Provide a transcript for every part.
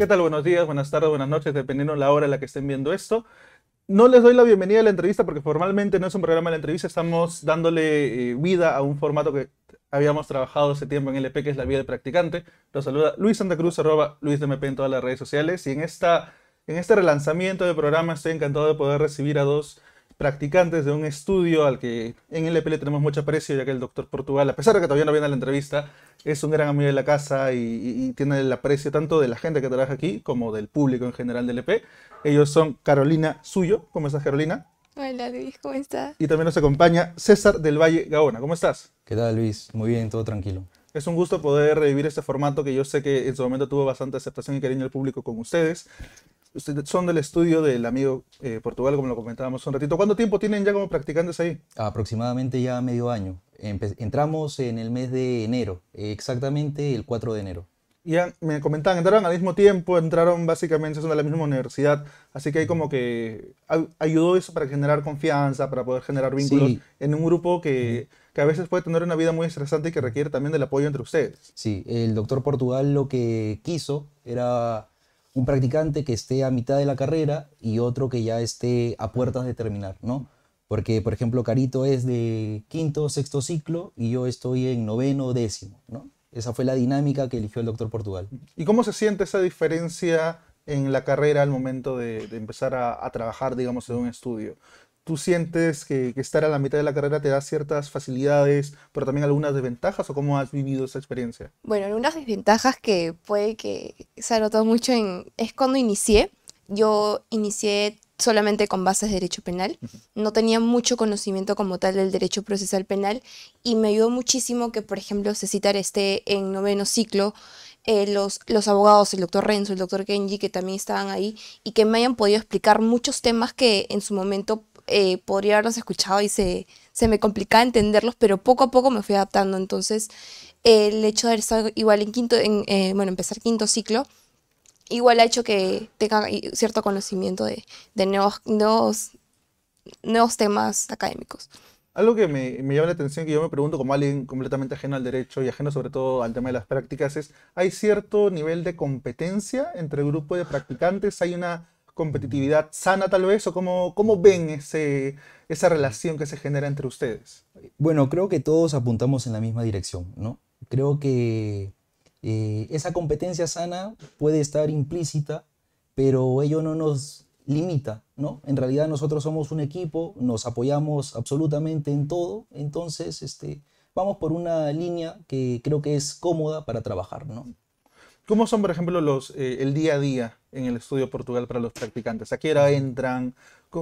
¿Qué tal? Buenos días, buenas tardes, buenas noches, dependiendo la hora en la que estén viendo esto. No les doy la bienvenida a la entrevista porque formalmente no es un programa de entrevista, estamos dándole eh, vida a un formato que habíamos trabajado hace tiempo en LP, que es la vida del practicante. Los saluda Luis Santa Cruz, arroba LuisDMP en todas las redes sociales. Y en, esta, en este relanzamiento del programa estoy encantado de poder recibir a dos practicantes de un estudio al que en el le tenemos mucho aprecio, ya que el doctor Portugal, a pesar de que todavía no viene a la entrevista, es un gran amigo de la casa y, tiene el aprecio tanto de la gente que trabaja aquí como del público en general del LP. E Ellos son Carolina Suyo. ¿Cómo estás, Carolina? Hola, Luis, ¿cómo estás? Y también nos acompaña César del Valle Gaona. ¿Cómo estás? ¿Qué tal, Luis? Muy bien, todo tranquilo. Es un gusto poder revivir este formato que yo sé que en su momento tuvo bastante aceptación y cariño del público con ustedes. Ustedes son del estudio del amigo eh, Portugal, como lo comentábamos un ratito. ¿Cuánto tiempo tienen ya como practicantes ahí? Aproximadamente ya medio año. entramos en el mes de enero, exactamente el 4 de enero. Ya me comentaban, entraron al mismo tiempo, entraron básicamente son de la misma universidad, así que hay como que ayudó eso para generar confianza, para poder generar vínculos en un grupo que, que a veces puede tener una vida muy estresante y que requiere también del apoyo entre ustedes. Sí, el doctor Portugal lo que quiso era un practicante que esté a mitad de la carrera y otro que ya esté a puertas de terminar, ¿no? Porque, por ejemplo, Carito es de quinto, sexto ciclo y yo estoy en noveno, décimo, ¿no? Esa fue la dinámica que eligió el doctor Portugal. ¿Y cómo se siente esa diferencia en la carrera al momento de, empezar a, a, trabajar, digamos, en un estudio? ¿Tú sientes que, estar a la mitad de la carrera te da ciertas facilidades, pero también algunas desventajas o cómo has vivido esa experiencia? Bueno, algunas desventajas que puede que se ha notado mucho en, es cuando inicié. Yo inicié solamente con bases de derecho penal. No tenía mucho conocimiento como tal del derecho procesal penal y me ayudó muchísimo que, por ejemplo, citara esté en noveno ciclo, eh, los, los abogados, el doctor Renzo, el doctor Kenji, que también estaban ahí y que me hayan podido explicar muchos temas que en su momento eh, podría habernos escuchado y se, se me complicaba entenderlos, pero poco a poco me fui adaptando. Entonces, el hecho de haber estado igual en quinto, en, eh, bueno, empezar quinto ciclo, igual ha hecho que tenga cierto conocimiento de, de nuevos, nuevos, nuevos, temas académicos. Algo que me, me, llama la atención, que yo me pregunto como alguien completamente ajeno al derecho y ajeno sobre todo al tema de las prácticas, es, ¿hay cierto nivel de competencia entre el grupo de practicantes? ¿Hay una competitividad sana tal vez? ¿O cómo, cómo ven ese, esa relación que se genera entre ustedes? Bueno, creo que todos apuntamos en la misma dirección, ¿no? Creo que eh, esa competencia sana puede estar implícita, pero ello no nos limita, ¿no? En realidad nosotros somos un equipo, nos apoyamos absolutamente en todo, entonces este, vamos por una línea que creo que es cómoda para trabajar, ¿no? ¿Cómo son, por ejemplo, los, eh, el día a día en el estudio Portugal para los practicantes? ¿A qué hora entran?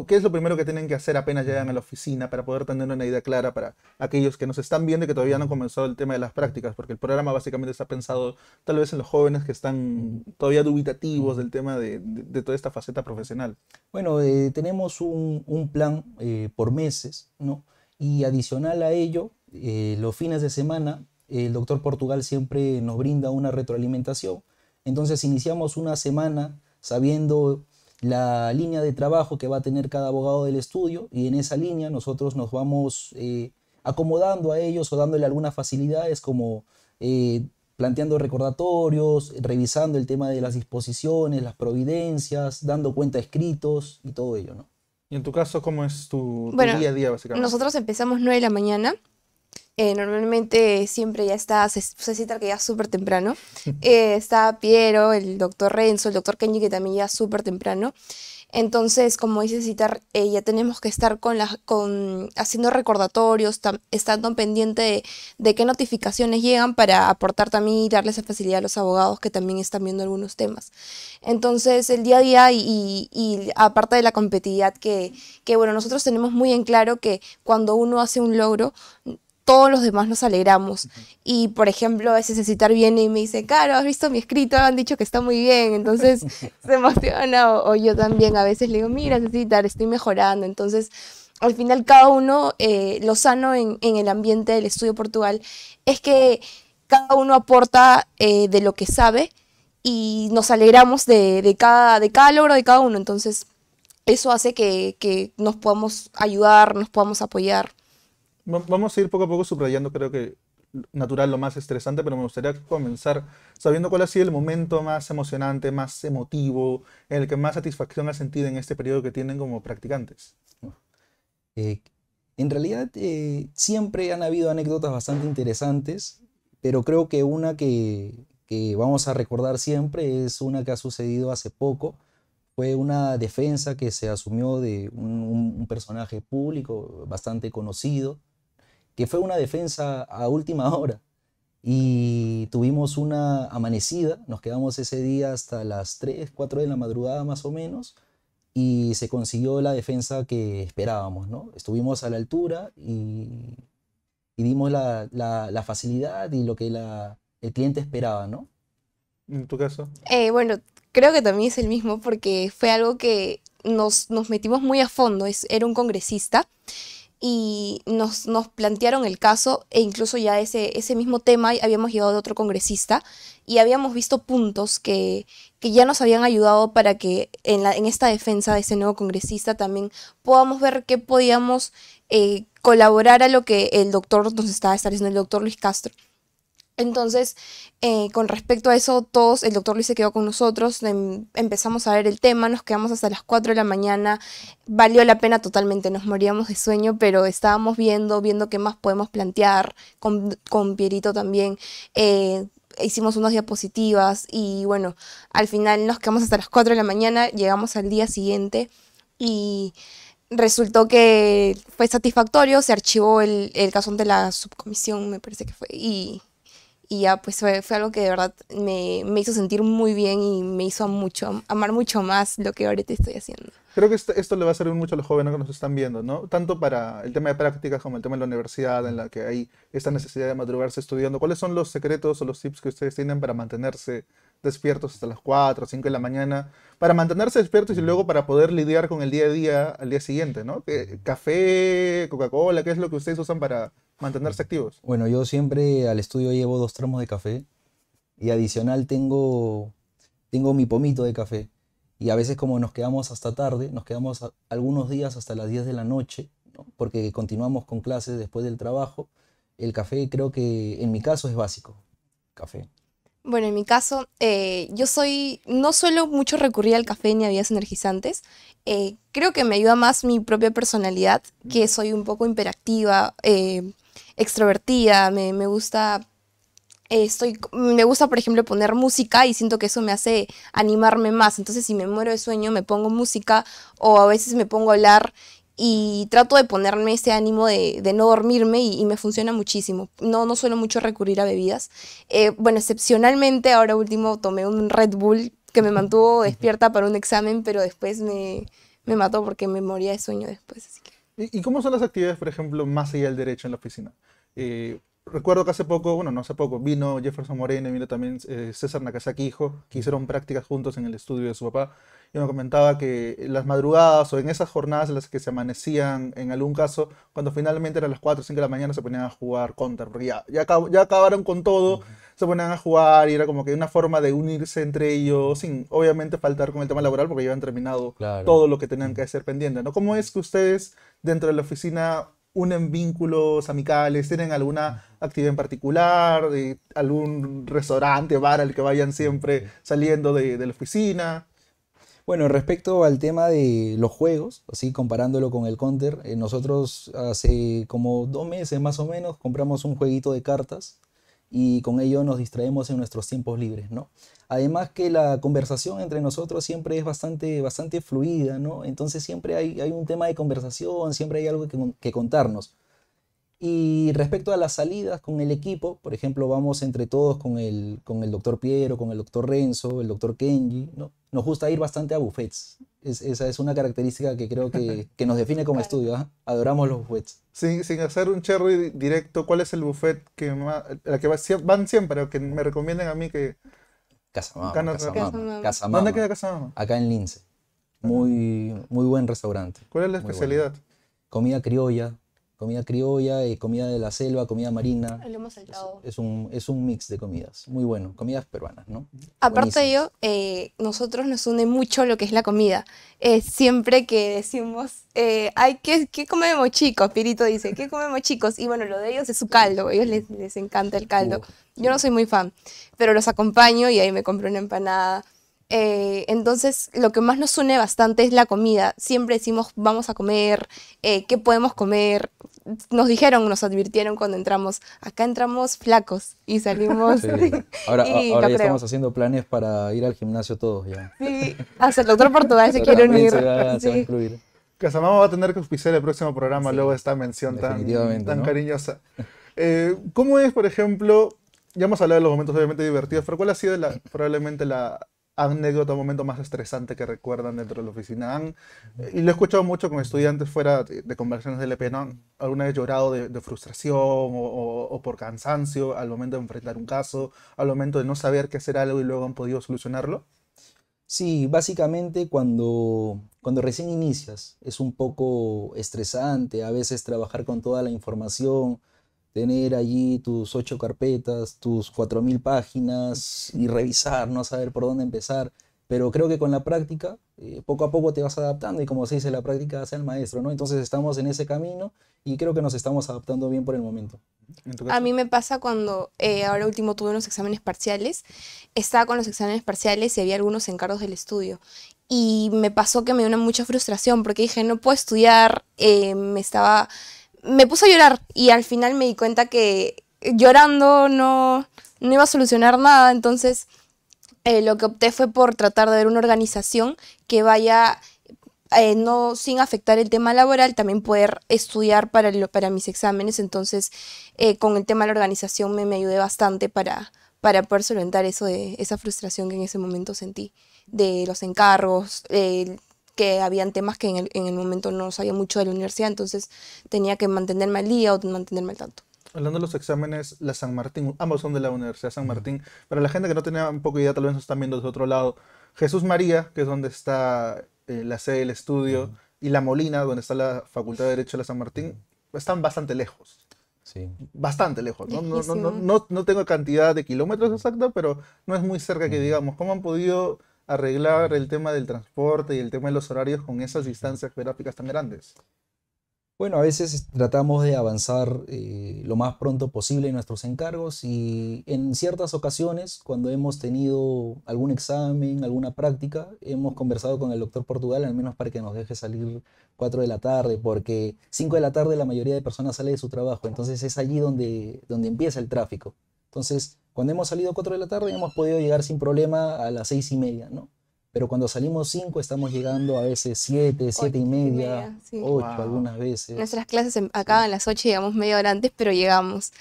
¿Qué es lo primero que tienen que hacer apenas llegan a la oficina para poder tener una idea clara para aquellos que nos están viendo y que todavía no han comenzado el tema de las prácticas? Porque el programa básicamente está pensado tal vez en los jóvenes que están todavía dubitativos del tema de, toda esta faceta profesional. Bueno, eh, tenemos un, plan eh, por meses, ¿no? Y adicional a ello, los fines de semana el doctor Portugal siempre nos brinda una retroalimentación. Entonces iniciamos una semana sabiendo la línea de trabajo que va a tener cada abogado del estudio y en esa línea nosotros nos vamos eh, acomodando a ellos o dándole algunas facilidades como eh, planteando recordatorios, revisando el tema de las disposiciones, las providencias, dando cuenta escritos y todo ello, ¿no? ¿Y en tu caso cómo es tu, día a día básicamente? Nosotros empezamos 9 de la mañana eh, normalmente siempre ya está, se, cita que ya súper temprano. Eh, está Piero, el doctor Renzo, el doctor Kenji, que también ya súper temprano. Entonces, como dice Citar, eh, ya tenemos que estar con las, con, haciendo recordatorios, estando pendiente de, qué notificaciones llegan para aportar también y darles esa facilidad a los abogados que también están viendo algunos temas. Entonces, el día a día y, y aparte de la competitividad que, que, bueno, nosotros tenemos muy en claro que cuando uno hace un logro, todos los demás nos alegramos. Y por ejemplo, a veces citar viene y me dice, claro, has visto mi escrito, han dicho que está muy bien, entonces se emociona. O, yo también a veces le digo, mira, necesitar, estoy mejorando. Entonces, al final, cada uno, eh, lo sano en, el ambiente del estudio Portugal es que cada uno aporta eh, de lo que sabe y nos alegramos de, cada, logro de cada uno. Entonces, eso hace que nos podamos ayudar, nos podamos apoyar vamos a ir poco a poco subrayando, creo que natural lo más estresante, pero me gustaría comenzar sabiendo cuál ha sido el momento más emocionante, más emotivo, en el que más satisfacción ha sentido en este periodo que tienen como practicantes. Eh, en realidad, eh, siempre han habido anécdotas bastante interesantes, pero creo que una que, que vamos a recordar siempre es una que ha sucedido hace poco. Fue una defensa que se asumió de un personaje público bastante conocido, que fue una defensa a última hora. Y tuvimos una amanecida, nos quedamos ese día hasta las 3, 4 de la madrugada más o menos, y se consiguió la defensa que esperábamos, ¿no? Estuvimos a la altura y, dimos la, facilidad y lo que el cliente esperaba, ¿no? ¿En tu caso? Eh, bueno, creo que también es el mismo porque fue algo que nos, nos metimos muy a fondo, es, era un congresista y nos, nos, plantearon el caso e incluso ya ese, ese mismo tema habíamos llegado de otro congresista y habíamos visto puntos que, que ya nos habían ayudado para que en, la, en esta defensa de ese nuevo congresista también podamos ver qué podíamos eh, colaborar a lo que el doctor nos estaba estableciendo, el doctor Luis Castro. Entonces, eh, con respecto a eso, todos, el doctor Luis se quedó con nosotros, em, empezamos a ver el tema, nos quedamos hasta las 4 de la mañana, valió la pena totalmente, nos moríamos de sueño, pero estábamos viendo, viendo qué más podemos plantear, con, Pierito también, eh, hicimos unas diapositivas y bueno, al final nos quedamos hasta las 4 de la mañana, llegamos al día siguiente y resultó que fue satisfactorio, se archivó el, el caso de la subcomisión, me parece que fue, y y ya, pues fue, fue algo que de verdad me, me, hizo sentir muy bien y me hizo mucho, amar mucho más lo que ahorita estoy haciendo. Creo que esto, esto le va a servir mucho a los jóvenes que nos están viendo, ¿no? Tanto para el tema de prácticas como el tema de la universidad, en la que hay esta necesidad de madrugarse estudiando. ¿Cuáles son los secretos o los tips que ustedes tienen para mantenerse despiertos hasta las 4 o 5 de la mañana, para mantenerse despiertos y luego para poder lidiar con el día a día al día siguiente, ¿no? ¿Café, Coca-Cola, qué es lo que ustedes usan para mantenerse activos? Bueno, yo siempre al estudio llevo dos tramos de café y adicional tengo, tengo mi pomito de café. Y a veces como nos quedamos hasta tarde, nos quedamos algunos días hasta las 10 de la noche, porque continuamos con clases después del trabajo, el café creo que en mi caso es básico. Café. Bueno, en mi caso, eh, yo soy, no suelo mucho recurrir al café ni a bebidas energizantes. Eh, creo que me ayuda más mi propia personalidad, que soy un poco hiperactiva. Eh, extrovertida, me, gusta... Eh, estoy, me gusta, por ejemplo, poner música y siento que eso me hace animarme más. Entonces, si me muero de sueño, me pongo música o a veces me pongo a hablar y trato de ponerme ese ánimo de, no dormirme y, me funciona muchísimo. No, no suelo mucho recurrir a bebidas. Eh, bueno, excepcionalmente, ahora último tomé un Red Bull que me mantuvo despierta para un examen, pero después me, me mató porque me moría de sueño después. Así que. ¿Y, cómo son las actividades, por ejemplo, más allá del derecho en la oficina? Eh, recuerdo que hace poco, bueno, no hace poco, vino Jefferson Moreno y vino también eh, César Nakazaki, hijo, que hicieron prácticas juntos en el estudio de su papá. Yo me comentaba que las madrugadas o en esas jornadas en las que se amanecían, en algún caso, cuando finalmente eran las 4 o 5 de la mañana, se ponían a jugar Counter, porque ya, ya, acabaron con todo, se ponían a jugar y era como que una forma de unirse entre ellos, sin obviamente faltar con el tema laboral, porque ya habían terminado todo lo que tenían mm. que hacer pendiente. ¿no? ¿Cómo es que ustedes dentro de la oficina unen vínculos amicales, tienen alguna actividad en particular, eh, algún restaurante, bar al que vayan siempre saliendo de la oficina. Bueno, respecto al tema de los juegos, así comparándolo con el Counter, eh, nosotros hace como dos meses más o menos compramos un jueguito de cartas y con ello nos distraemos en nuestros tiempos libres, ¿no? Además que la conversación entre nosotros siempre es bastante, bastante fluida, ¿no? Entonces siempre hay, hay un tema de conversación, siempre hay algo que, contarnos. Y respecto a las salidas con el equipo, por ejemplo, vamos entre todos con el, con el doctor Piero, con el doctor Renzo, el doctor Kenji, ¿no? nos gusta ir bastante a buffets. esa es una característica que creo que, nos define como estudio. ¿ah? Adoramos los buffets. Sin, hacer un cherry directo, ¿cuál es el buffet que más, la que van siempre o que me recomiendan a mí que... Casa? Casamama. ¿Dónde queda Casamama? Acá en Lince. Muy, muy buen restaurante. ¿Cuál es la especialidad? Comida criolla, comida criolla, eh, comida de la selva, comida marina. Lo hemos Es, un, es un mix de comidas, muy bueno, comidas peruanas, ¿no? Aparte de ello, eh, nosotros nos une mucho lo que es la comida. Eh, siempre que decimos, ay, ¿qué, comemos chicos? Pirito dice, ¿qué comemos chicos? Y bueno, lo de ellos es su caldo, a ellos les, encanta el caldo. Yo no soy muy fan, pero los acompaño y ahí me compré una empanada. entonces, lo que más nos une bastante es la comida. Siempre decimos, vamos a comer, qué podemos comer, nos dijeron, nos advirtieron cuando entramos, acá entramos flacos y salimos. Ahora, ya estamos haciendo planes para ir al gimnasio todos ya. Sí, hasta el doctor Portugal se quiere unir. Se va, a incluir. Casamama va a tener que auspiciar el próximo programa luego de esta mención tan, cariñosa. Eh, ¿Cómo es, por ejemplo, ya hemos hablado de los momentos obviamente divertidos, pero cuál ha sido probablemente la, anécdota, momento más estresante que recuerdan dentro de la oficina? Eh, y lo he escuchado mucho con estudiantes fuera de, conversaciones del EP, ¿Alguna vez llorado de, frustración o, o, por cansancio al momento de enfrentar un caso, al momento de no saber qué hacer algo y luego han podido solucionarlo? Sí, básicamente cuando, cuando recién inicias es un poco estresante, a veces trabajar con toda la información, tener allí tus ocho carpetas, tus cuatro mil páginas y revisar, no saber por dónde empezar. Pero creo que con la práctica, eh, poco a poco te vas adaptando y como se dice, la práctica hace al maestro, ¿no? Entonces estamos en ese camino y creo que nos estamos adaptando bien por el momento. A mí me pasa cuando eh, ahora último tuve unos exámenes parciales, estaba con los exámenes parciales y había algunos encargos del estudio. Y me pasó que me dio una mucha frustración porque dije, no puedo estudiar, eh, me estaba me puse a llorar y al final me di cuenta que llorando no, iba a solucionar nada, entonces eh, lo que opté fue por tratar de ver una organización que vaya eh, no sin afectar el tema laboral, también poder estudiar para, para mis exámenes. Entonces, eh, con el tema de la organización me, ayudé bastante para, para poder solventar eso de, esa frustración que en ese momento sentí de los encargos, eh, que habían temas que en el, en el momento no sabía mucho de la universidad, entonces tenía que mantenerme al día o mantenerme al tanto. Hablando de los exámenes, la San Martín, ambos son de la Universidad San Martín. Para la gente que no tenía un poco de idea, tal vez nos están viendo desde otro lado. Jesús María, que es donde está eh, la sede del estudio, y La Molina, donde está la Facultad de Derecho de la San Martín, están bastante lejos. Sí. Bastante lejos. ¿no? No, no, no, tengo cantidad de kilómetros exacto pero no es muy cerca que digamos. ¿Cómo han podido arreglar el tema del transporte y el tema de los horarios con esas distancias geográficas tan grandes? Bueno, a veces tratamos de avanzar eh, lo más pronto posible en nuestros encargos y en ciertas ocasiones, cuando hemos tenido algún examen, alguna práctica, hemos conversado con el doctor Portugal, al menos para que nos deje salir 4 de la tarde, porque 5 de la tarde la mayoría de personas sale de su trabajo, entonces es allí donde, donde empieza el tráfico. Entonces, cuando hemos salido 4 de la tarde hemos podido llegar sin problema a las 6 y media, ¿no? Pero cuando salimos 5 estamos llegando a veces 7, 7 y media, 8 algunas veces. Nuestras clases em, acaban a las 8, llegamos media hora antes, pero llegamos.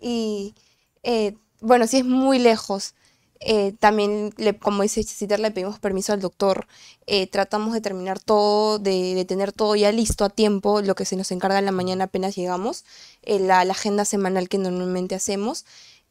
Y eh, bueno, sí es muy lejos. Eh, también, como dice Citar, le pedimos permiso al doctor. Eh, tratamos de terminar todo, de, tener todo ya listo a tiempo, lo que se nos encarga en la mañana apenas llegamos, la, la, agenda semanal que normalmente hacemos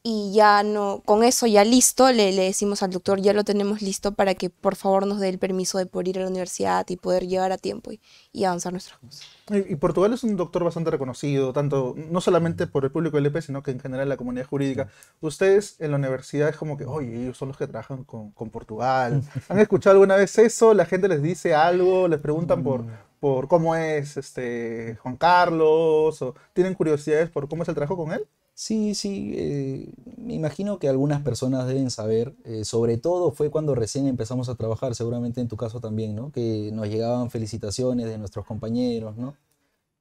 y ya no, con eso ya listo, le, le, decimos al doctor, ya lo tenemos listo para que por favor nos dé el permiso de poder ir a la universidad y poder llevar a tiempo y, avanzar nuestras cosas. Y, Portugal es un doctor bastante reconocido, tanto no solamente por el público del EP, sino que en general la comunidad jurídica. Ustedes en la universidad es como que, oye, ellos son los que trabajan con, con Portugal. ¿Han escuchado alguna vez eso? ¿La gente les dice algo? ¿Les preguntan por, mm. por cómo es este Juan Carlos? ¿O tienen curiosidades por cómo es el trabajo con él? Sí, sí, eh, me imagino que algunas personas deben saber, eh, sobre todo fue cuando recién empezamos a trabajar, seguramente en tu caso también, ¿no? Que nos llegaban felicitaciones de nuestros compañeros, ¿no?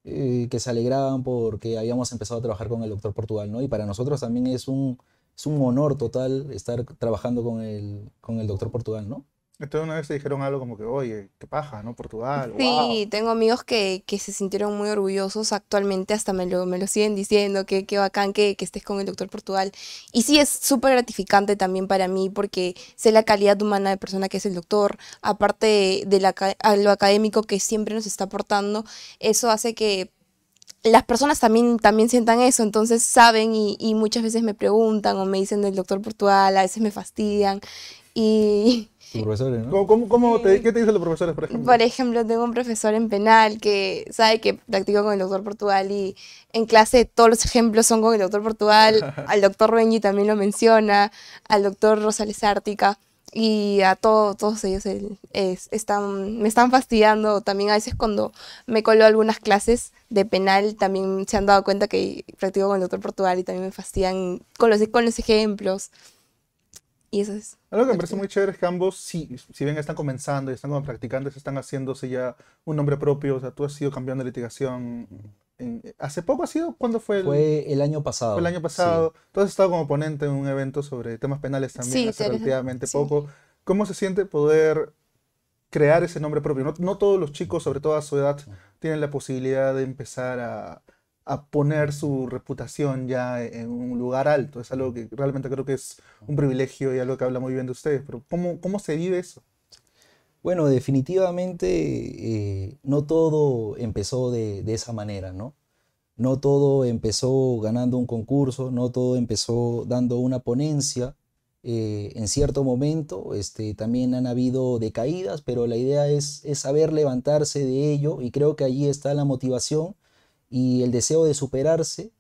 Eh, que se alegraban porque habíamos empezado a trabajar con el doctor Portugal, ¿no? Y para nosotros también es un, es un honor total estar trabajando con el, con el doctor Portugal, ¿no? Entonces una vez te dijeron algo como que, oye, qué paja, ¿no? Portugal. Sí, tengo amigos que, que, se sintieron muy orgullosos actualmente, hasta me lo, me lo siguen diciendo, que qué bacán que, que, estés con el doctor Portugal. Y sí, es súper gratificante también para mí porque sé la calidad humana de persona que es el doctor, aparte de, lo académico que siempre nos está aportando, eso hace que las personas también, también sientan eso, entonces saben y, y muchas veces me preguntan o me dicen del doctor Portugal, a veces me fastidian. Y ¿Cómo, te, ¿Qué te dicen los profesores, por ejemplo? Por ejemplo, tengo un profesor en penal que sabe que practico con el doctor Portugal y en clase todos los ejemplos son con el doctor Portugal. al doctor Benji también lo menciona, al doctor Rosales Ártica y a todos todos ellos están, me están fastidiando. También a veces cuando me colo algunas clases de penal, también se han dado cuenta que practico con el doctor Portugal y también me fastidian con los, con los ejemplos. Y eso es. Algo que me parece muy chévere es que ambos, si, si bien están comenzando y están como practicando, se están haciéndose ya un nombre propio. O sea, tú has sido cambiando de litigación. En, ¿Hace poco ha sido? ¿Cuándo fue? fue el año pasado. Fue el año pasado. Entonces Tú has estado como ponente en un evento sobre temas penales también hace relativamente poco. ¿Cómo se siente poder crear ese nombre propio? No, no todos los chicos, sobre todo a su edad, tienen la posibilidad de empezar a, a poner su reputación ya en un lugar alto. Es algo que realmente creo que es un privilegio y algo que habla muy bien de ustedes. Pero ¿cómo, cómo se vive eso? Bueno, definitivamente eh, no todo empezó de, esa manera, ¿no? No todo empezó ganando un concurso, no todo empezó dando una ponencia. Eh, en cierto momento este, también han habido decaídas, pero la idea es, es saber levantarse de ello y creo que allí está la motivación y el deseo de superarse.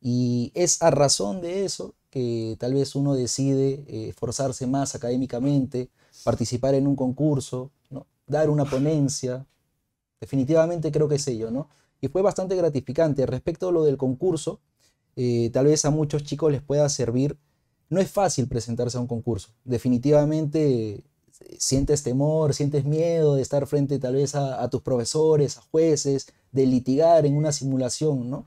Y es a razón de eso que tal vez uno decide esforzarse eh, más académicamente, participar en un concurso, dar una ponencia. Definitivamente creo que es ello, ¿no? Y fue bastante gratificante. Respecto a lo del concurso, eh, tal vez a muchos chicos les pueda servir. No es fácil presentarse a un concurso. Definitivamente sientes temor, sientes miedo de estar frente tal vez a, tus profesores, a jueces, de litigar en una simulación, ¿no?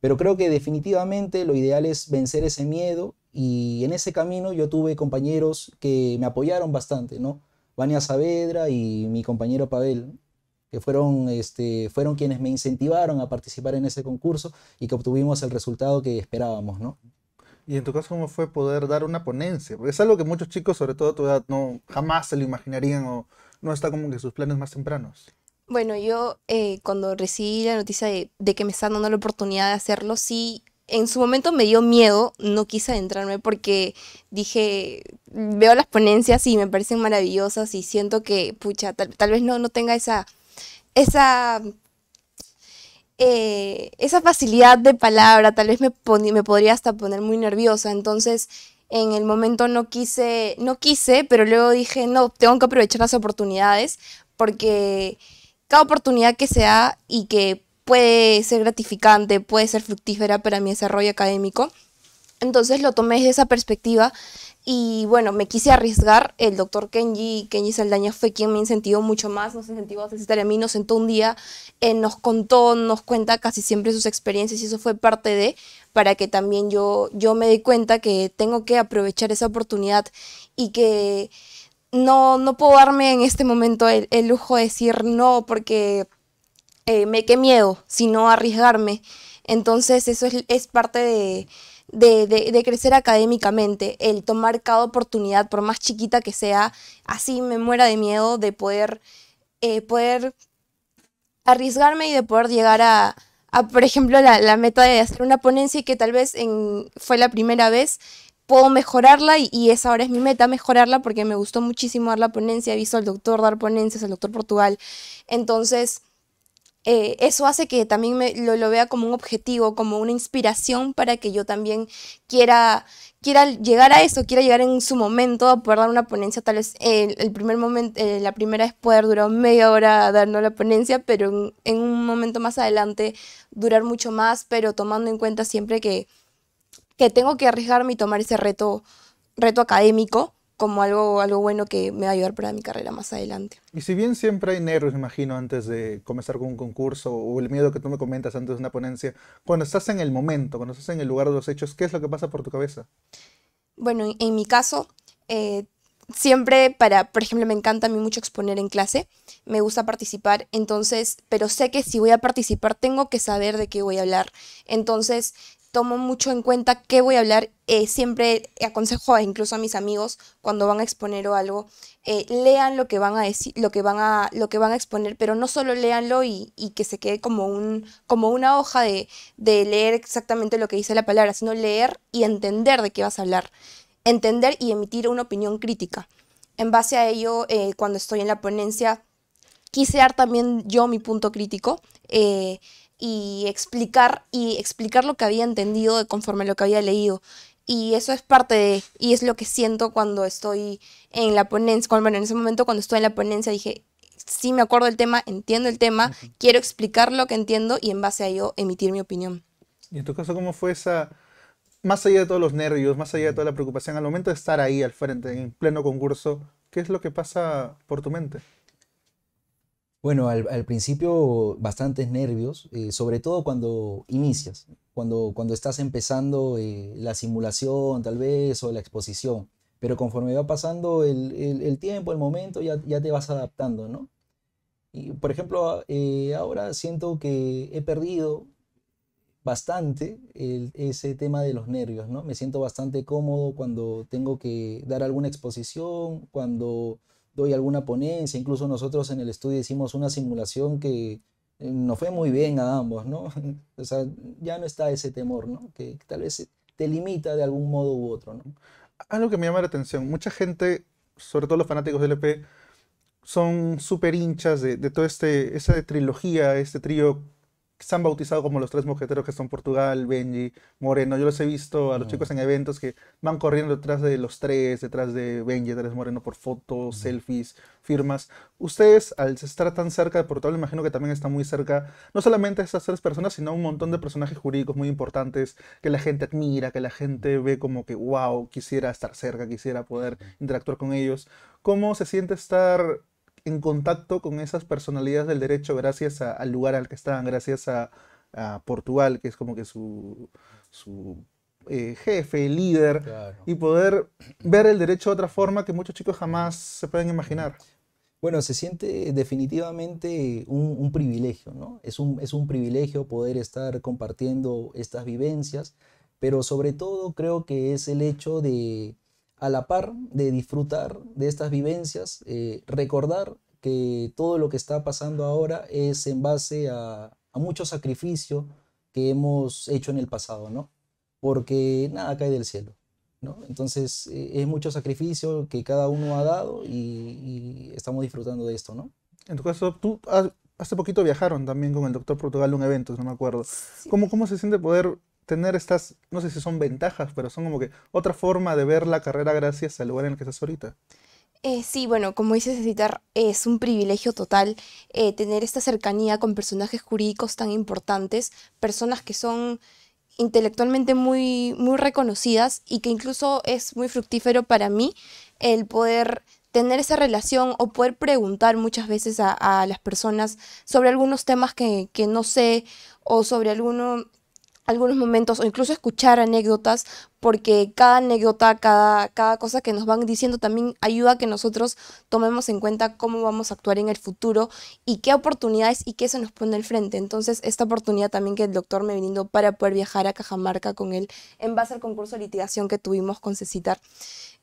Pero creo que definitivamente lo ideal es vencer ese miedo y en ese camino yo tuve compañeros que me apoyaron bastante, ¿no? Vania Saavedra y mi compañero Pavel, que fueron, este, fueron quienes me incentivaron a participar en ese concurso y que obtuvimos el resultado que esperábamos, ¿no? Y en tu caso, ¿cómo fue poder dar una ponencia? Porque es algo que muchos chicos, sobre todo a tu edad, no, jamás se lo imaginarían o no está como que sus planes más tempranos. Bueno, yo eh, cuando recibí la noticia de, que me están dando la oportunidad de hacerlo, sí, en su momento me dio miedo, no quise adentrarme porque dije, veo las ponencias y me parecen maravillosas y siento que, pucha, tal, tal vez no, no tenga esa, esa eh, esa facilidad de palabra, tal vez me, me podría hasta poner muy nerviosa, entonces en el momento no quise, no quise, pero luego dije, no, tengo que aprovechar las oportunidades porque cada oportunidad que se da y que puede ser gratificante, puede ser fructífera para mi desarrollo académico, entonces lo tomé desde esa perspectiva y bueno, me quise arriesgar. El doctor Kenji, Kenji Saldaña fue quien me incentivó mucho más, nos incentivó a necesitar a mí, nos sentó un día, eh, nos contó, nos cuenta casi siempre sus experiencias y eso fue parte de, para que también yo, yo me dé cuenta que tengo que aprovechar esa oportunidad y que no, no puedo darme en este momento el, lujo de decir no porque eh, me qué miedo, sino arriesgarme. Entonces eso es parte de de, de, crecer académicamente, el tomar cada oportunidad, por más chiquita que sea, así me muera de miedo de poder, eh, poder arriesgarme y de poder llegar a, por ejemplo, la, meta de hacer una ponencia y que tal vez en, fue la primera vez, puedo mejorarla y, esa ahora es mi meta, mejorarla porque me gustó muchísimo dar la ponencia, he visto al doctor dar ponencias, al doctor Portugal. Entonces, eh, eso hace que también lo, vea como un objetivo, como una inspiración para que yo también quiera, quiera llegar a eso, quiera llegar en su momento a poder dar una ponencia. Tal vez eh, el primer momento, eh, la primera vez poder durar media hora dando la ponencia, pero en, un momento más adelante durar mucho más, pero tomando en cuenta siempre que, que tengo que arriesgarme y tomar ese reto, reto académico como algo, algo bueno que me va a ayudar para mi carrera más adelante. Y si bien siempre hay nervios, imagino, antes de comenzar con un concurso o el miedo que tú me comentas antes de una ponencia, cuando estás en el momento, cuando estás en el lugar de los hechos, ¿qué es lo que pasa por tu cabeza? Bueno, en mi caso, eh, siempre para, por ejemplo, me encanta a mí mucho exponer en clase, me gusta participar, entonces, pero sé que si voy a participar tengo que saber de qué voy a hablar. Entonces, tomo mucho en cuenta qué voy a hablar. Eh, siempre aconsejo incluso a mis amigos cuando van a exponer o algo, eh, lean lo que van a decir, lo que van a, lo que van a exponer, pero no solo leanlo y, y que se quede como un, como una hoja de, leer exactamente lo que dice la palabra, sino leer y entender de qué vas a hablar, entender y emitir una opinión crítica. En base a ello, eh, cuando estoy en la ponencia, quise dar también yo mi punto crítico y explicar, y explicar lo que había entendido de conforme a lo que había leído. Y eso es parte de, y es lo que siento cuando estoy en la ponencia, bueno, en ese momento cuando estoy en la ponencia dije, sí me acuerdo del tema, entiendo el tema, quiero explicar lo que entiendo y en base a ello emitir mi opinión. ¿Y en tu caso cómo fue esa, más allá de todos los nervios, más allá de toda la preocupación, al momento de estar ahí al frente, en pleno concurso, qué es lo que pasa por tu mente? Bueno, al, principio bastantes nervios, eh, sobre todo cuando inicias, cuando, cuando estás empezando eh, la simulación tal vez o la exposición, pero conforme va pasando el, el, tiempo, el momento, ya, te vas adaptando, ¿no? Y, por ejemplo, eh, ahora siento que he perdido bastante ese tema de los nervios, ¿no? Me siento bastante cómodo cuando tengo que dar alguna exposición, cuando doy alguna ponencia, incluso nosotros en el estudio hicimos una simulación que eh, nos fue muy bien a ambos, ¿no? O sea, ya no está ese temor, ¿no? Que, tal vez te limita de algún modo u otro, ¿no? Algo que me llama la atención, mucha gente, sobre todo los fanáticos del EP, son súper hinchas de, de toda este, esa trilogía, este trío se han bautizado como los tres mojeteros que son Portugal, Benji, Moreno. Yo los he visto a los mm. chicos en eventos que van corriendo detrás de los tres, detrás de Benji, detrás de Moreno por fotos, mm. selfies, firmas. Ustedes, al estar tan cerca de Portugal, imagino que también están muy cerca, no solamente a estas tres personas, sino a un montón de personajes jurídicos muy importantes que la gente admira, que la gente mm. ve como que, wow, quisiera estar cerca, quisiera poder interactuar con ellos. ¿Cómo se siente estar en contacto con esas personalidades del derecho gracias al lugar al que estaban, gracias a, Portugal, que es como que su, su eh, jefe, líder, y poder ver el derecho de otra forma que muchos chicos jamás se pueden imaginar. Bueno, se siente definitivamente un, un privilegio, ¿no? Es un, es un privilegio poder estar compartiendo estas vivencias, pero sobre todo creo que es el hecho de, a la par de disfrutar de estas vivencias, eh, recordar que todo lo que está pasando ahora es en base a, mucho sacrificio que hemos hecho en el pasado, ¿no? Porque nada cae del cielo, ¿no? Entonces eh, es mucho sacrificio que cada uno ha dado y, estamos disfrutando de esto, ¿no? En tu caso, tú hace poquito viajaron también con el doctor Portugal a un evento, no me acuerdo. ¿Cómo, ¿Cómo se siente poder tener estas, no sé si son ventajas, pero son como que otra forma de ver la carrera gracias al lugar en el que estás ahorita. Eh, sí, bueno, como dices, citar, es un privilegio total eh, tener esta cercanía con personajes jurídicos tan importantes, personas que son intelectualmente muy, muy reconocidas y que incluso es muy fructífero para mí el poder tener esa relación o poder preguntar muchas veces a, las personas sobre algunos temas que, que no sé o sobre alguno, algunos momentos o incluso escuchar anécdotas, porque cada anécdota, cada, cada cosa que nos van diciendo también ayuda a que nosotros tomemos en cuenta cómo vamos a actuar en el futuro y qué oportunidades y qué se nos pone al frente. Entonces, esta oportunidad también que el doctor me brindó para poder viajar a Cajamarca con él en base al concurso de litigación que tuvimos con Cecitar.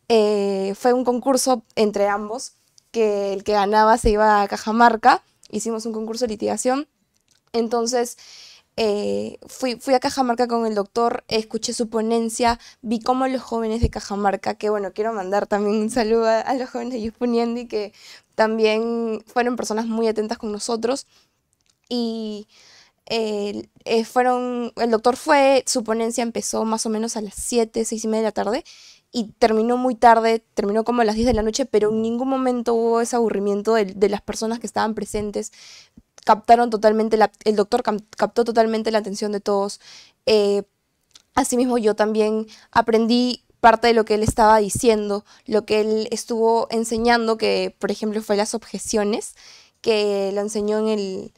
Eh, fue un concurso entre ambos, que el que ganaba se iba a Cajamarca, hicimos un concurso de litigación. Entonces, eh, fui, fui a Cajamarca con el doctor, escuché su ponencia, vi cómo los jóvenes de Cajamarca, que bueno, quiero mandar también un saludo a, los jóvenes de y que también fueron personas muy atentas con nosotros. Y eh, eh, fueron, el doctor fue, su ponencia empezó más o menos a las 7, 6 y media de la tarde y terminó muy tarde, terminó como a las 10 de la noche, pero en ningún momento hubo ese aburrimiento de las personas que estaban presentes captaron totalmente, el doctor captó totalmente la atención de todos. Eh, asimismo, yo también aprendí parte de lo que él estaba diciendo, lo que él estuvo enseñando, que por ejemplo fue las objeciones, que lo enseñó en el,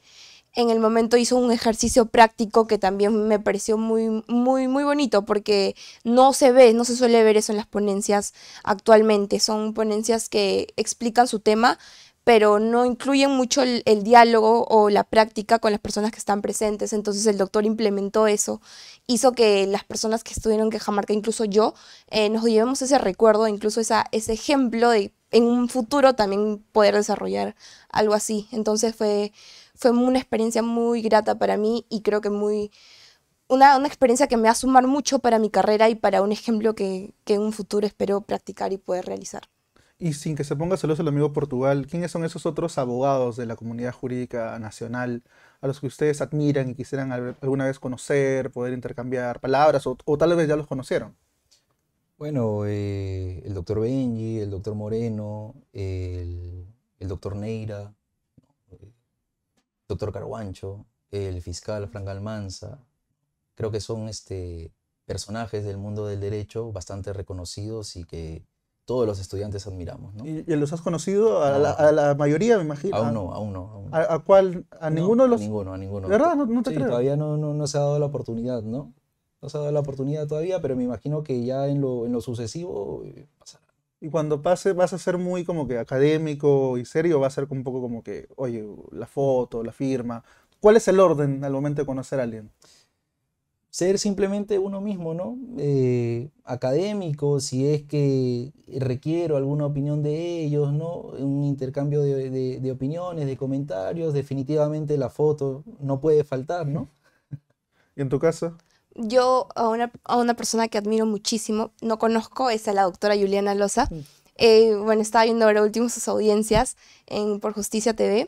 en el momento hizo un ejercicio práctico que también me pareció muy, muy, muy bonito porque no se ve, no se suele ver eso en las ponencias actualmente. Son ponencias que explican su tema, pero no incluyen mucho el, diálogo o la práctica con las personas que están presentes. Entonces el doctor implementó eso, hizo que las personas que estuvieron en que incluso yo, eh, nos llevemos ese recuerdo, incluso ese ejemplo de en un futuro también poder desarrollar algo así. Entonces fue, fue una experiencia muy grata para mí y creo que muy... Una, experiencia que me va a sumar mucho para mi carrera y para un ejemplo que, que en un futuro espero practicar y poder realizar. Y sin que se ponga celoso el amigo Portugal, ¿quiénes son esos otros abogados de la comunidad jurídica nacional a los que ustedes admiran y quisieran alguna vez conocer, poder intercambiar palabras o, tal vez ya los conocieron? Bueno, eh, el doctor Benji, el doctor Moreno, el, doctor Neira, el doctor Carguancho, el fiscal Frank creo que son este, personajes del mundo del derecho bastante reconocidos y que todos los estudiantes admiramos. ¿no? ¿Y, los has conocido a, la, mayoría, me imagino? Aún no, aún no. ¿A, cuál? ¿A ninguno de los...? A ninguno, a ninguno. verdad? No, te creo. todavía no, no, se ha dado la oportunidad, ¿no? No se ha dado la oportunidad todavía, pero me imagino que ya en lo, en lo sucesivo eh, pasará. Y cuando pase, vas a ser muy como que académico y serio, va a ser un poco como que, oye, la foto, la firma. ¿Cuál es el orden al momento de conocer a alguien? ser simplemente uno mismo, ¿no? Eh, académico, si es que requiero alguna opinión de ellos, ¿no? Un intercambio de, opiniones, de comentarios, definitivamente la foto no puede faltar, ¿no? ¿Y en tu casa? Yo a una, persona que admiro muchísimo, no conozco, es a la doctora Juliana Loza. Mm. Eh, bueno, estaba viendo ahora último sus audiencias en Por Justicia TV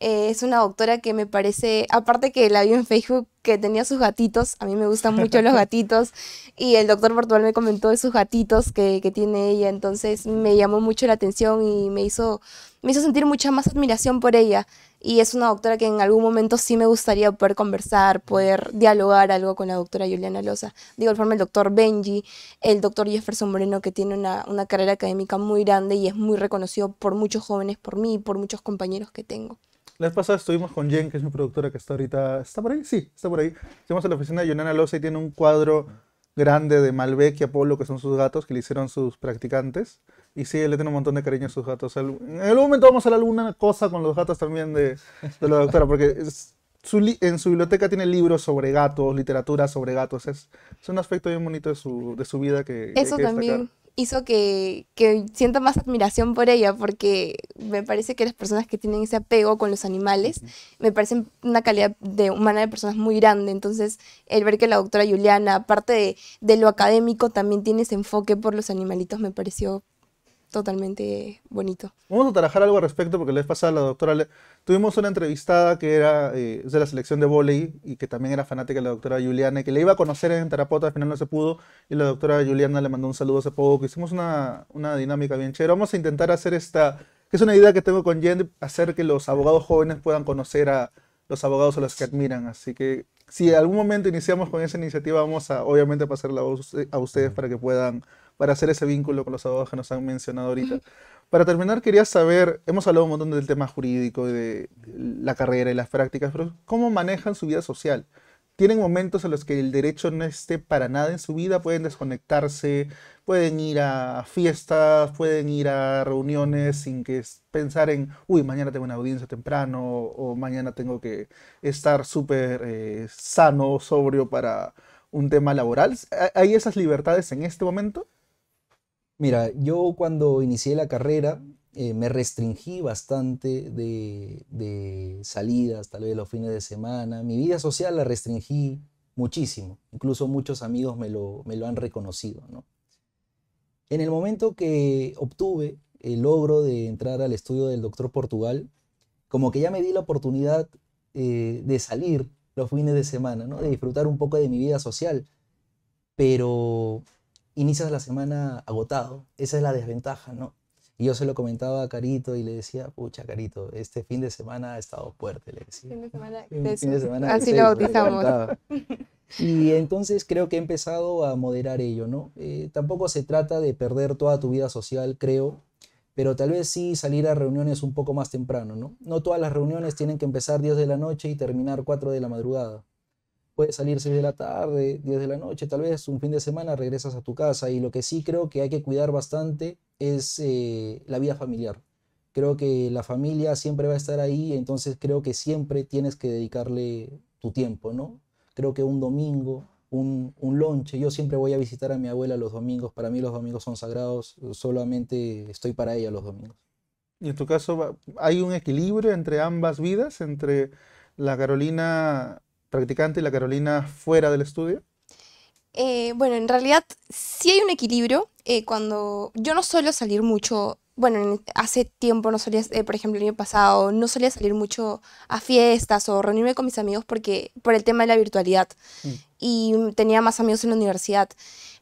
eh, es una doctora que me parece, aparte que la vi en Facebook, que tenía sus gatitos, a mí me gustan mucho los gatitos, y el doctor Portugal me comentó de sus gatitos que, tiene ella, entonces me llamó mucho la atención y me hizo, me hizo sentir mucha más admiración por ella, y es una doctora que en algún momento sí me gustaría poder conversar, poder dialogar algo con la doctora Juliana Loza, digo igual forma el doctor Benji, el doctor Jefferson Moreno, que tiene una, una carrera académica muy grande y es muy reconocido por muchos jóvenes, por mí y por muchos compañeros que tengo. La vez pasada estuvimos con Jen, que es mi productora que está ahorita. ¿Está por ahí? Sí, está por ahí. Estuvimos en la oficina de Yonana Loza y tiene un cuadro grande de Malbec y Apolo, que son sus gatos, que le hicieron sus practicantes. Y sí, le tiene un montón de cariño a sus gatos. En algún momento vamos a hablar alguna cosa con los gatos también de, la doctora, porque en su biblioteca tiene libros sobre gatos, literatura sobre gatos. Es, un aspecto bien bonito de su, de su vida que... Eso que también. Destacar hizo que, que sienta más admiración por ella, porque me parece que las personas que tienen ese apego con los animales, me parecen una calidad de, humana de personas muy grande. Entonces, el ver que la doctora Juliana, aparte de, de lo académico, también tiene ese enfoque por los animalitos, me pareció totalmente bonito. Vamos a trabajar algo al respecto porque la vez pasada la doctora... Tuvimos una entrevistada que era eh, de la selección de volei y que también era fanática de la doctora Juliana y que le iba a conocer en Terapota, al final no se pudo y la doctora Juliana le mandó un saludo hace poco. Hicimos una, una dinámica bien chévere. Vamos a intentar hacer esta... que es una idea que tengo con Jen, hacer que los abogados jóvenes puedan conocer a los abogados a los que admiran. Así que si en algún momento iniciamos con esa iniciativa, vamos a obviamente pasar la voz a ustedes para que puedan para hacer ese vínculo con los abogados que nos han mencionado ahorita. Para terminar, quería saber, hemos hablado un montón del tema jurídico de la carrera y las prácticas, pero ¿cómo manejan su vida social? ¿Tienen momentos en los que el derecho no esté para nada en su vida? ¿Pueden desconectarse? ¿Pueden ir a fiestas? ¿Pueden ir a reuniones sin que pensar en, uy, mañana tengo una audiencia temprano o mañana tengo que estar súper eh, sano, sobrio para un tema laboral? ¿Hay esas libertades en este momento? Mira, yo cuando inicié la carrera eh, me restringí bastante de, salidas, tal vez los fines de semana. Mi vida social la restringí muchísimo. Incluso muchos amigos me lo, me lo han reconocido. ¿no? En el momento que obtuve el logro de entrar al estudio del doctor Portugal, como que ya me di la oportunidad eh, de salir los fines de semana, ¿no? de disfrutar un poco de mi vida social. Pero inicias la semana agotado. Esa es la desventaja, ¿no? Y yo se lo comentaba a Carito y le decía, pucha, Carito, este fin de semana ha estado fuerte, le decía. Fin de semana, Así lo bautizamos. Y entonces creo que he empezado a moderar ello, ¿no? Eh, tampoco se trata de perder toda tu vida social, creo, pero tal vez sí salir a reuniones un poco más temprano, ¿no? No todas las reuniones tienen que empezar 10 de la noche y terminar 4 de la madrugada puedes salir 6 de la tarde, 10 de la noche, tal vez un fin de semana regresas a tu casa. Y lo que sí creo que hay que cuidar bastante es eh, la vida familiar. Creo que la familia siempre va a estar ahí, entonces creo que siempre tienes que dedicarle tu tiempo, ¿no? Creo que un domingo, un, un lonche, yo siempre voy a visitar a mi abuela los domingos, para mí los domingos son sagrados, solamente estoy para ella los domingos. Y en tu caso, ¿hay un equilibrio entre ambas vidas, entre la Carolina practicante y la Carolina fuera del estudio? Eh, bueno, en realidad sí hay un equilibrio. Eh, cuando yo no suelo salir mucho, bueno, hace tiempo no solía, eh, por ejemplo, el año pasado, no solía salir mucho a fiestas o reunirme con mis amigos porque por el tema de la virtualidad mm. y tenía más amigos en la universidad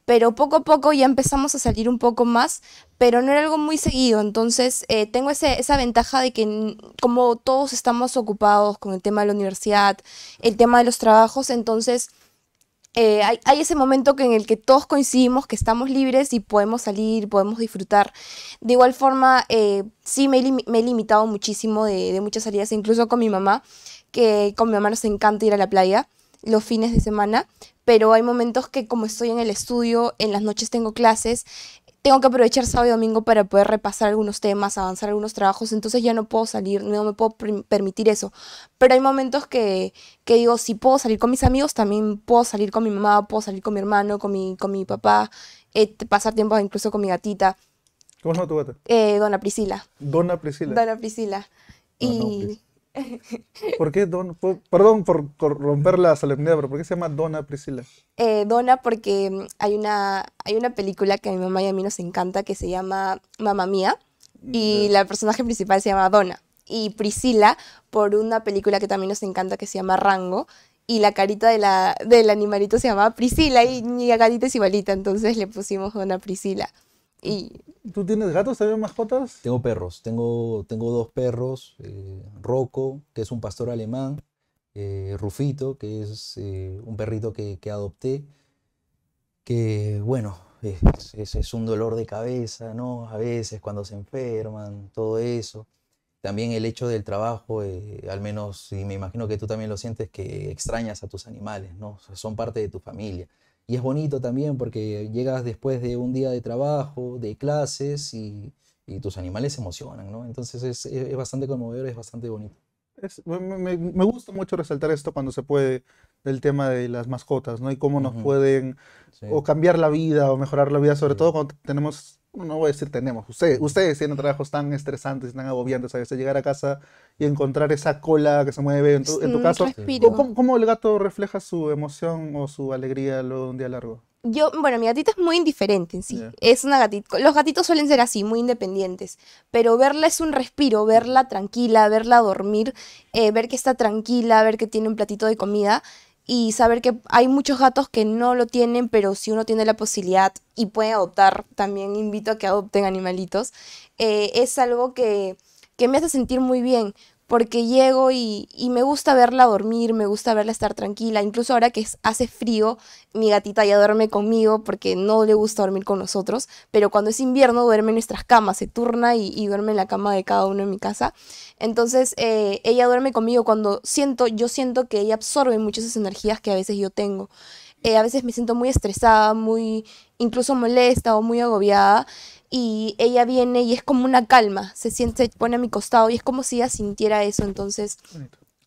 pero poco a poco ya empezamos a salir un poco más, pero no era algo muy seguido, entonces eh, tengo esa ventaja de que como todos estamos ocupados con el tema de la universidad, el tema de los trabajos, entonces... Eh, hay, ese momento en el que todos coincidimos que estamos libres y podemos salir, podemos disfrutar. De igual forma, eh, sí me, he limitado muchísimo de, de, muchas salidas, incluso con mi mamá, que con mi mamá nos encanta ir a la playa los fines de semana, pero hay momentos que como estoy en el estudio, en las noches tengo clases, tengo que aprovechar sábado y domingo para poder repasar algunos temas, avanzar algunos trabajos, entonces ya no puedo salir, no me puedo permitir eso. Pero hay momentos que, que, digo, si puedo salir con mis amigos, también puedo salir con mi mamá, puedo salir con mi hermano, con mi, con mi papá, eh, pasar tiempo incluso con mi gatita. ¿Cómo se llama tu gata? Eh, Dona Priscila. Dona Priscila. Dona Priscila. Ah, y... Pues. ¿Por qué Dona? Perdón por romper la solemnidad, pero ¿por qué se llama Dona Priscila? Eh, Dona porque mm, hay una, hay una película que a mi mamá y a mí nos encanta que se llama Mamá Mía y la personaje principal se llama Dona Y Priscila por una película que también nos encanta que se llama Rango y la carita de la, del animalito se llama Priscila y a carita es igualita, entonces le pusimos Dona Priscila. Y... ¿Tú tienes gatos también, mascotas? Tengo perros, tengo, tengo dos perros, eh, Rocco, que es un pastor alemán, eh, Rufito, que es eh, un perrito que, adopté, que bueno, es, es, un dolor de cabeza, ¿no? A veces cuando se enferman, todo eso. También el hecho del trabajo, eh, al menos, y me imagino que tú también lo sientes, que extrañas a tus animales, ¿no? Son parte de tu familia. Y es bonito también porque llegas después de un día de trabajo, de clases y, tus animales se emocionan, ¿no? Entonces es, bastante conmovedor, es bastante bonito. me, gusta mucho resaltar esto cuando se puede el tema de las mascotas, ¿no? Y cómo nos pueden o cambiar la vida o mejorar la vida, sobre todo cuando tenemos no voy a decir tenemos, ustedes, ustedes tienen trabajos tan estresantes, tan agobiantes, a veces llegar a casa y encontrar esa cola que se mueve, en tu, en tu caso, ¿cómo, el gato refleja su emoción o su alegría luego de un día largo? Yo, bueno, mi gatita es muy indiferente en sí. Es una gatita. Los gatitos suelen ser así, muy independientes. Pero verla es un respiro, verla tranquila, verla dormir, eh, ver que está tranquila, ver que tiene un platito de comida, y saber que hay muchos gatos que no lo tienen, pero si uno tiene la posibilidad y puede adoptar, también invito a que adopten animalitos, eh, es algo que, que me hace sentir muy bien, porque llego y, me gusta verla dormir, me gusta verla estar tranquila, incluso ahora que hace frío, mi gatita ya duerme conmigo porque no le gusta dormir con nosotros, pero cuando es invierno duerme en nuestras camas, se turna y, duerme en la cama de cada uno en mi casa. Entonces eh, ella duerme conmigo cuando siento, yo siento que ella absorbe muchas de esas energías que a veces yo tengo. Eh, a veces me siento muy estresada, muy incluso molesta o muy agobiada y ella viene y es como una calma, se siente, pone a mi costado y es como si ella sintiera eso, entonces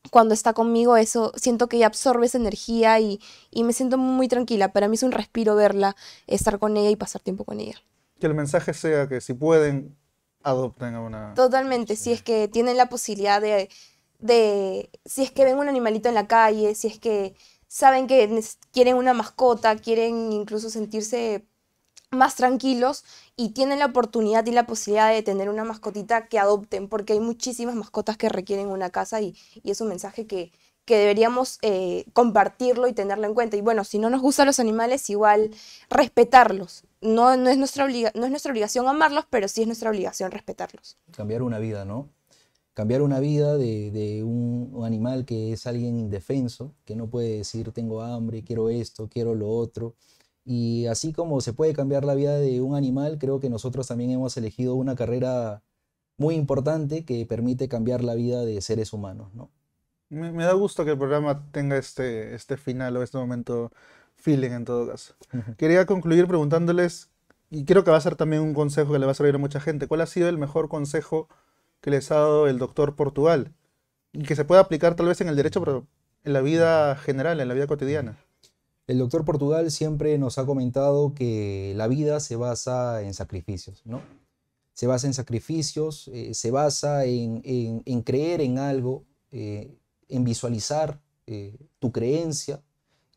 cuando está conmigo eso, siento que ella absorbe esa energía y, me siento muy tranquila, para mí es un respiro verla, estar con ella y pasar tiempo con ella. Que el mensaje sea que si pueden, adopten a una... Totalmente, si es que tienen la posibilidad de, si es que ven un animalito en la calle, si es que saben que quieren una mascota, quieren incluso sentirse más tranquilos y tienen la oportunidad y la posibilidad de tener una mascotita que adopten, porque hay muchísimas mascotas que requieren una casa y, es un mensaje que, que deberíamos eh, compartirlo y tenerlo en cuenta. Y bueno, si no nos gustan los animales, igual respetarlos. No, no, es nuestra obliga no es nuestra obligación amarlos, pero sí es nuestra obligación respetarlos. Cambiar una vida, ¿no? Cambiar una vida de, un animal que es alguien indefenso, que no puede decir tengo hambre, quiero esto, quiero lo otro y así como se puede cambiar la vida de un animal, creo que nosotros también hemos elegido una carrera muy importante que permite cambiar la vida de seres humanos, Me, da gusto que el programa tenga este, este final o este momento feeling en todo caso. Quería concluir preguntándoles, y creo que va a ser también un consejo que le va a servir a mucha gente, ¿cuál ha sido el mejor consejo que les ha dado el doctor Portugal? Y que se pueda aplicar tal vez en el derecho, pero en la vida general, en la vida cotidiana. El doctor Portugal siempre nos ha comentado que la vida se basa en sacrificios, ¿no? Se basa en sacrificios, eh, se basa en, creer en algo, eh, en visualizar eh, tu creencia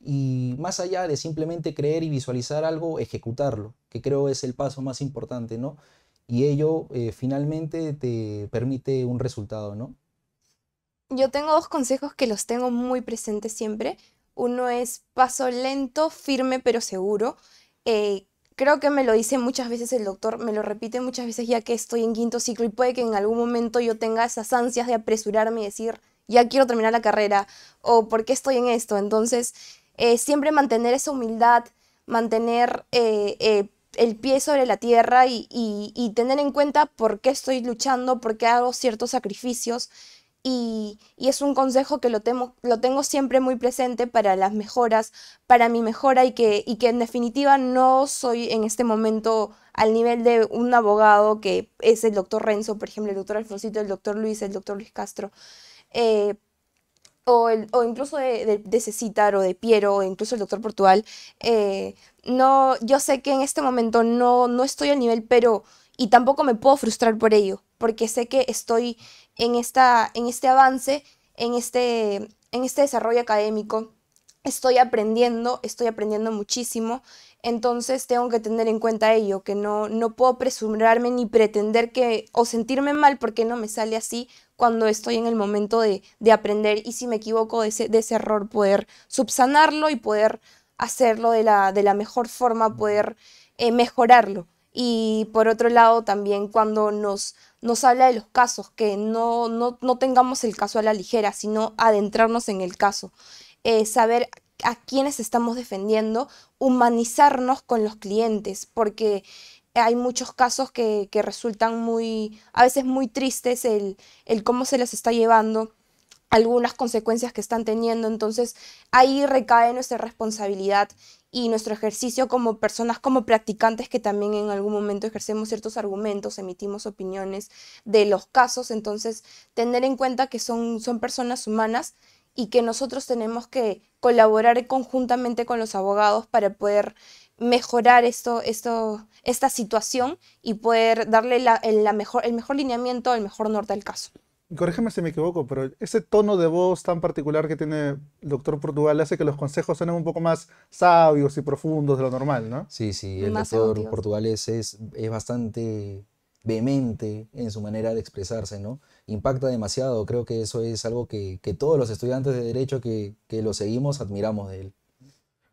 y más allá de simplemente creer y visualizar algo, ejecutarlo, que creo es el paso más importante, ¿no? Y ello finalmente te permite un resultado, ¿no? Yo tengo dos consejos que los tengo muy presentes siempre. Uno es paso lento, firme pero seguro. Eh, creo que me lo dice muchas veces el doctor, me lo repite muchas veces ya que estoy en quinto ciclo y puede que en algún momento yo tenga esas ansias de apresurarme y decir, ya quiero terminar la carrera o por qué estoy en esto. Entonces, eh, siempre mantener esa humildad, mantener eh, el pie sobre la tierra y tener en cuenta por qué estoy luchando, por qué hago ciertos sacrificios. Y, es un consejo que lo, lo, tengo siempre muy presente para las mejoras, para mi mejora y que, y que en definitiva no soy en este momento al nivel de un abogado que es el doctor Renzo, por ejemplo, el doctor Alfonsito, el doctor Luis, el doctor Luis Castro, eh, o, incluso de, de, o de Piero, incluso el doctor Portugal. Eh, no, yo sé que en este momento no, no estoy al nivel, pero... Y tampoco me puedo frustrar por ello, porque sé que estoy en, esta, en este avance, en este, en este desarrollo académico. Estoy aprendiendo, estoy aprendiendo muchísimo, entonces tengo que tener en cuenta ello, que no, no puedo presumirme ni pretender que o sentirme mal porque no me sale así cuando estoy en el momento de, de aprender y si me equivoco de ese, error poder subsanarlo y poder hacerlo de la, de la mejor forma, poder eh, mejorarlo. Y por otro lado, también cuando nos nos habla de los casos, que no, no, tengamos el caso a la ligera, sino adentrarnos en el caso, eh, saber a quiénes estamos defendiendo, humanizarnos con los clientes, porque hay muchos casos que, resultan muy, a veces muy tristes el, cómo se las está llevando algunas consecuencias que están teniendo. Entonces ahí recae nuestra responsabilidad y nuestro ejercicio como personas, como practicantes que también en algún momento ejercemos ciertos argumentos, emitimos opiniones de los casos, entonces tener en cuenta que son, son personas humanas y que nosotros tenemos que colaborar conjuntamente con los abogados para poder mejorar esto, esto, esta situación y poder darle el, mejor, el mejor lineamiento, el mejor norte al caso corrígeme si me equivoco, pero ese tono de voz tan particular que tiene el doctor Portugal hace que los consejos suenen un poco más sabios y profundos de lo normal, ¿no? Sí, sí, el doctor Portugal es, es, bastante vehemente en su manera de expresarse, ¿no? Impacta demasiado, creo que eso es algo que, que todos los estudiantes de derecho que, que lo seguimos admiramos de él.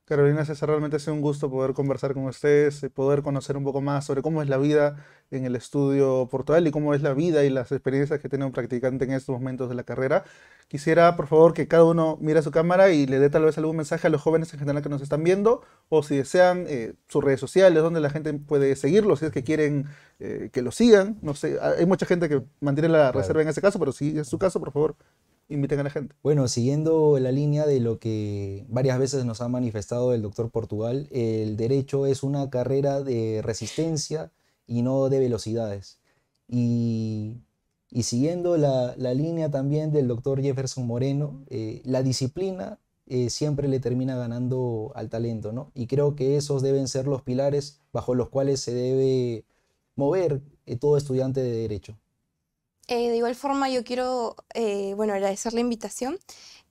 Carolina César, realmente ha sido un gusto poder conversar con ustedes, eh, poder conocer un poco más sobre cómo es la vida en el estudio portugal y cómo es la vida y las experiencias que tiene un practicante en estos momentos de la carrera. Quisiera, por favor, que cada uno mire su cámara y le dé tal vez algún mensaje a los jóvenes en general que nos están viendo o si desean eh, sus redes sociales, donde la gente puede seguirlos, si es que quieren eh, que lo sigan. No sé, hay mucha gente que mantiene la reserva en ese caso, pero si es su caso, por favor, inviten a la gente. Bueno, siguiendo la línea de lo que varias veces nos ha manifestado el doctor Portugal, el derecho es una carrera de resistencia y no de velocidades. Y, siguiendo la, línea también del doctor Jefferson Moreno, eh, la disciplina eh, siempre le termina ganando al talento, ¿no? Y creo que esos deben ser los pilares bajo los cuales se debe mover eh, todo estudiante de derecho. Eh, de igual forma, yo quiero eh, bueno, agradecer la invitación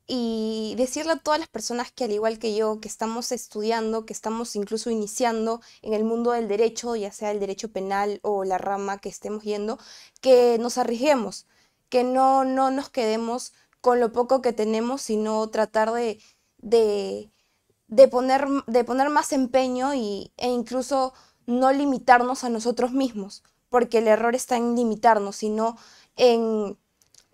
y decirle a todas las personas que, al igual que yo, que estamos estudiando, que estamos incluso iniciando en el mundo del derecho, ya sea el derecho penal o la rama que estemos yendo, que nos arriesguemos, que no, no nos quedemos con lo poco que tenemos, sino tratar de, de, de poner, de poner más empeño y, e incluso no limitarnos a nosotros mismos, porque el error está en limitarnos, sino en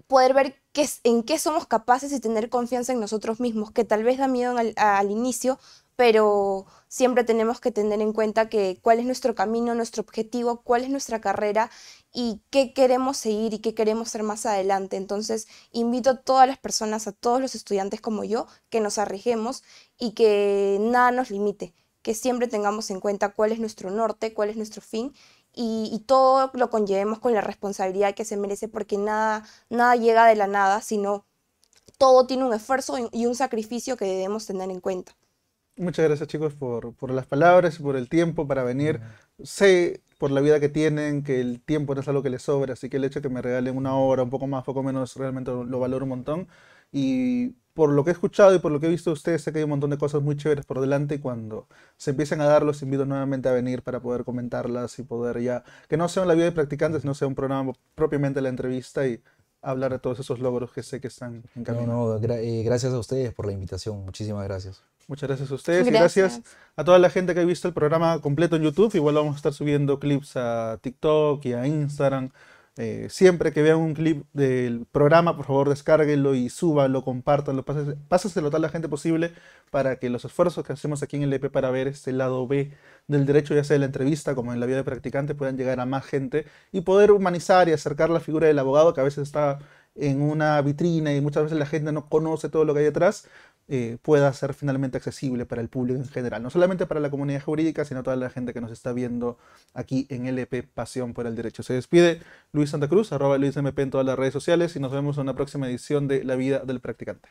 poder ver en qué somos capaces y tener confianza en nosotros mismos, que tal vez da miedo al, inicio, pero siempre tenemos que tener en cuenta que cuál es nuestro camino, nuestro objetivo, cuál es nuestra carrera y qué queremos seguir y qué queremos ser más adelante. Entonces, invito a todas las personas, a todos los estudiantes como yo, que nos arriesguemos y que nada nos limite, que siempre tengamos en cuenta cuál es nuestro norte, cuál es nuestro fin y, todo lo conllevemos con la responsabilidad que se merece porque nada, nada llega de la nada, sino todo tiene un esfuerzo y un sacrificio que debemos tener en cuenta. Muchas gracias chicos por, las palabras, y por el tiempo para venir. Sé por la vida que tienen, que el tiempo no es algo que les sobra, así que el hecho de que me regalen una hora, un poco más, poco menos, realmente lo valoro un montón. Y por lo que he escuchado y por lo que he visto de ustedes, sé que hay un montón de cosas muy chéveres por delante y cuando se empiecen a dar, los invito nuevamente a venir para poder comentarlas y poder ya, que no sea la vida de practicantes, no sea un programa propiamente la entrevista y hablar de todos esos logros que sé que están en camino. Eh, gracias a ustedes por la invitación, muchísimas gracias. Muchas gracias a ustedes gracias. y gracias a toda la gente que ha visto el programa completo en YouTube. Igual vamos a estar subiendo clips a TikTok y a Instagram. Eh, siempre que vean un clip del programa, por favor descárguenlo y súbanlo, compártanlo, pásaselo a tal la gente posible para que los esfuerzos que hacemos aquí en el EP para ver este lado B del derecho, ya sea en la entrevista como en la vida de practicante, puedan llegar a más gente y poder humanizar y acercar la figura del abogado que a veces está en una vitrina y muchas veces la gente no conoce todo lo que hay detrás, eh, pueda ser finalmente accesible para el público en general, no solamente para la comunidad jurídica, sino toda la gente que nos está viendo aquí en LP Pasión por el Derecho. Se despide Luis Santa Cruz, arroba Luis MP en todas las redes sociales y nos vemos en una próxima edición de La Vida del Practicante.